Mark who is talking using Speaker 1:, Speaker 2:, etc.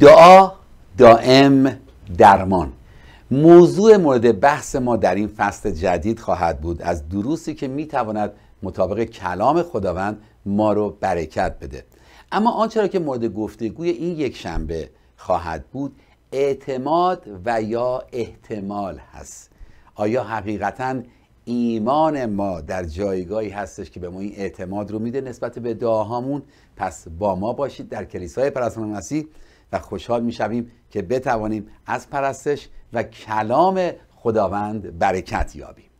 Speaker 1: دعا دائم درمان موضوع مورد بحث ما در این فصل جدید خواهد بود از دروسی که میتواند مطابق کلام خداوند ما رو برکت بده اما آنچه را که مورد گفتگوی این یک شنبه خواهد بود اعتماد و یا احتمال هست آیا حقیقتا ایمان ما در جایگاهی هستش که به ما این اعتماد رو میده نسبت به دعاهامون پس با ما باشید در کلیسای پرستان مسیح و خوشحال شویم که بتوانیم از پرستش و کلام خداوند برکت یابیم